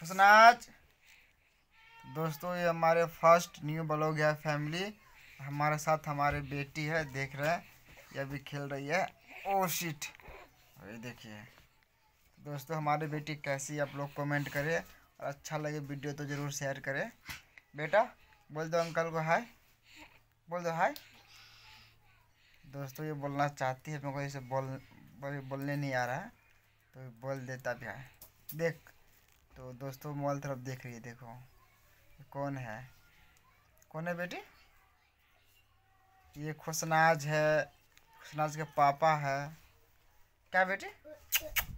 खुशनाज दोस्तों ये हमारे फर्स्ट न्यू ब्लॉग है फैमिली हमारे साथ हमारे बेटी है देख रहे हैं ये भी खेल रही है ओ शिट ये देखिए दोस्तों हमारे बेटी कैसी आप लोग कमेंट करें और अच्छा लगे वीडियो तो ज़रूर शेयर करें बेटा बोल दो अंकल को हाय बोल दो हाय दोस्तों ये बोलना चाहती है मेरे को इसे बोल बोलने नहीं आ रहा है तो बोल देता भी है देख तो दोस्तों मॉल तरफ देख रही है देखो कौन है कौन है बेटी ये खुशनाज है खुशनाज के पापा है क्या बेटी